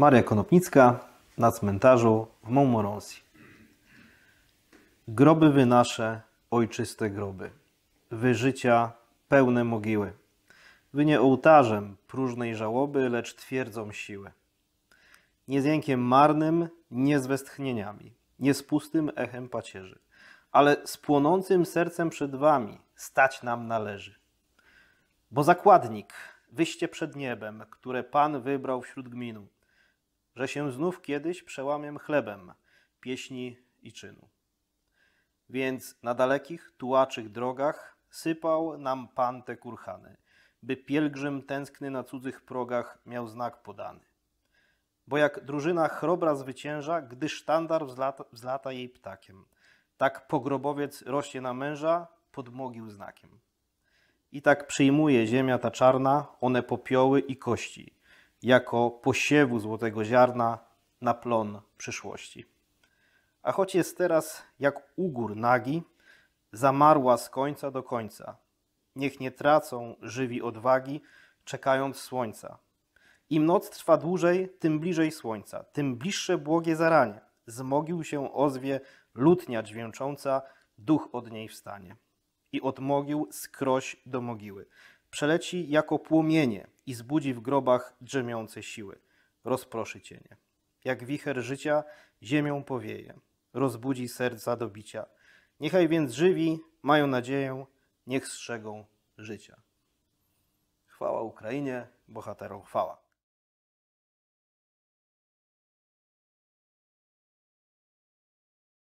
Maria Konopnicka na cmentarzu w Montmorency. Groby wy nasze, ojczyste groby, wy życia pełne mogiły. Wy nie ołtarzem próżnej żałoby, lecz twierdzą siły. Nie z jękiem marnym, nie z westchnieniami, nie z pustym echem pacierzy, ale z płonącym sercem przed wami stać nam należy. Bo zakładnik, wyście przed niebem, które Pan wybrał wśród gminu, że się znów kiedyś przełamiem chlebem, pieśni i czynu. Więc na dalekich, tułaczych drogach sypał nam Pan te kurhany, by pielgrzym tęskny na cudzych progach miał znak podany. Bo jak drużyna chrobra zwycięża, gdy sztandar wzlata, wzlata jej ptakiem, tak pogrobowiec rośnie na męża pod mogił znakiem. I tak przyjmuje ziemia ta czarna, one popioły i kości – jako posiewu złotego ziarna na plon przyszłości. A choć jest teraz jak ugór nagi, zamarła z końca do końca. Niech nie tracą żywi odwagi, czekając słońca. Im noc trwa dłużej, tym bliżej słońca, tym bliższe błogie zaranie. Z mogił się ozwie lutnia dźwięcząca, duch od niej wstanie. I od mogił skroś do mogiły. Przeleci jako płomienie i zbudzi w grobach drzemiące siły. Rozproszy cienie. Jak wicher życia ziemią powieje. Rozbudzi serca do bicia. Niechaj więc żywi mają nadzieję, niech strzegą życia. Chwała Ukrainie, bohaterom chwała.